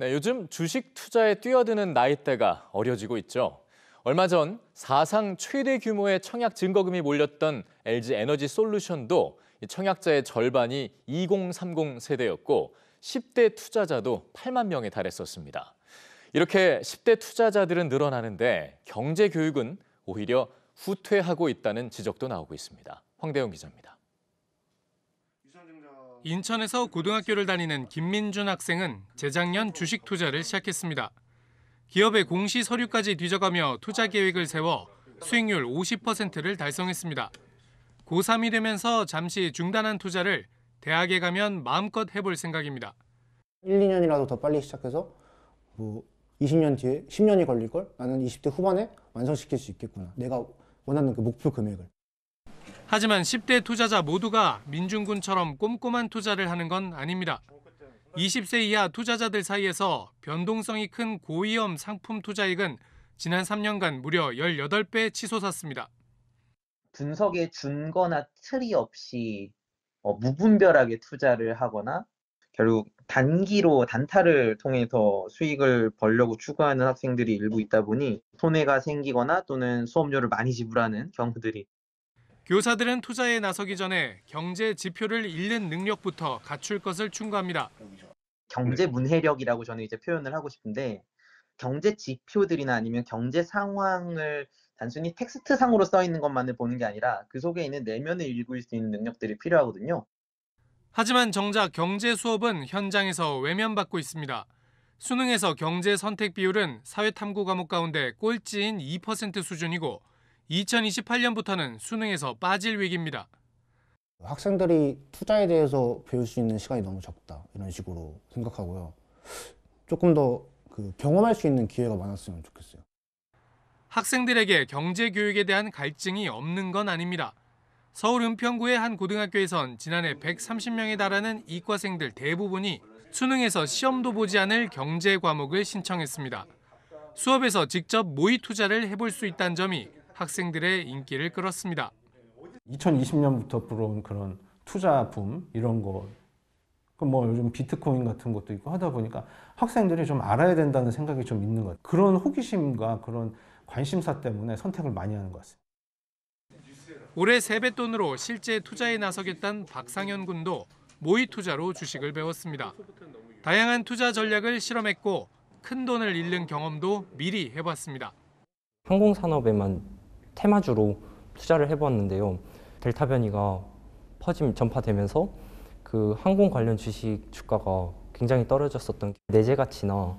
네, 요즘 주식 투자에 뛰어드는 나이대가 어려지고 있죠. 얼마 전 사상 최대 규모의 청약 증거금이 몰렸던 LG 에너지 솔루션도 청약자의 절반이 2030 세대였고 10대 투자자도 8만 명에 달했었습니다. 이렇게 10대 투자자들은 늘어나는데 경제 교육은 오히려 후퇴하고 있다는 지적도 나오고 있습니다. 황대영 기자입니다. 인천에서 고등학교를 다니는 김민준 학생은 재작년 주식 투자를 시작했습니다. 기업의 공시 서류까지 뒤져가며 투자 계획을 세워 수익률 50%를 달성했습니다. 고3이 되면서 잠시 중단한 투자를 대학에 가면 마음껏 해볼 생각입니다. 1, 2년이라도 더 빨리 시작해서 뭐 20년 뒤에 10년이 걸릴 걸 나는 20대 후반에 완성시킬 수 있겠구나. 내가 원하는 그 목표 금액을. 하지만 10대 투자자 모두가 민중군처럼 꼼꼼한 투자를 하는 건 아닙니다. 20세 이하 투자자들 사이에서 변동성이 큰 고위험 상품 투자액은 지난 3년간 무려 18배 치솟았습니다. 분석에 준거나 틀이 없이 어, 무분별하게 투자를 하거나 결국 단기로 단타를 통해서 수익을 벌려고 추구하는 학생들이 일부 있다 보니 손해가 생기거나 또는 수업료를 많이 지불하는 경우들이 교사들은 투자에 나서기 전에 경제 지표를 읽는 능력부터 갖출 것을 충고합니다. 경제 문해력이라고 저는 이제 표현을 하고 싶은데 경제 지표들이나 아니면 경제 상황을 단순히 텍스트상으로 써 있는 것만을 보는 게 아니라 그 속에 있는 내면을 읽을 수 있는 능력들이 필요하거든요. 하지만 정작 경제 수업은 현장에서 외면받고 있습니다. 수능에서 경제 선택 비율은 사회탐구 과목 가운데 꼴찌인 2% 수준이고 2028년부터는 수능에서 빠질 위기입니다. 학생들이 투자에 대해서 배울 수 있는 시간이 너무 적다 이런 식으로 생각하고요. 조금 더 그 경험할 수 있는 기회가 많았으면 좋겠어요. 학생들에게 경제 교육에 대한 갈증이 없는 건 아닙니다. 서울 은평구의 한 고등학교에선 지난해 130명에 달하는 이과생들 대부분이 수능에서 시험도 보지 않을 경제 과목을 신청했습니다. 수업에서 직접 모의 투자를 해볼 수 있다는 점이 학생들의 인기를 끌었습니다. 2020년부터 불어온 그런 투자붐 이런 거, 뭐 요즘 비트코인 같은 것도 있고 하다 보니까 학생들이 좀 알아야 된다는 생각이 좀 있는 것 같아요. 그런 호기심과 그런 관심사 때문에 선택을 많이 하는 것 같습니다. 올해 세뱃돈으로 실제 투자에 나서겠다는 박상현 군도 모의 투자로 주식을 배웠습니다. 다양한 투자 전략을 실험했고 큰 돈을 잃는 경험도 미리 해봤습니다. 항공산업에만 테마주로 투자를 해보았는데요. 델타 변이가 퍼짐 전파되면서 그 항공 관련 주식 주가가 굉장히 떨어졌었던 내재 가치나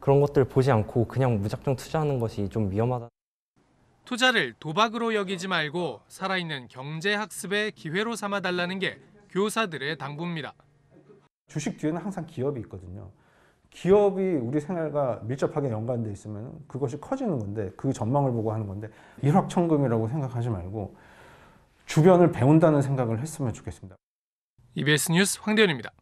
그런 것들 보지 않고 그냥 무작정 투자하는 것이 좀 위험하다. 투자를 도박으로 여기지 말고 살아있는 경제 학습의 기회로 삼아 달라는 게 교사들의 당부입니다. 주식 뒤에는 항상 기업이 있거든요. 기업이 우리 생활과 밀접하게 연관되어 있으면 그것이 커지는 건데 그 전망을 보고 하는 건데 일확천금이라고 생각하지 말고 주변을 배운다는 생각을 했으면 좋겠습니다. EBS 뉴스 황대현입니다.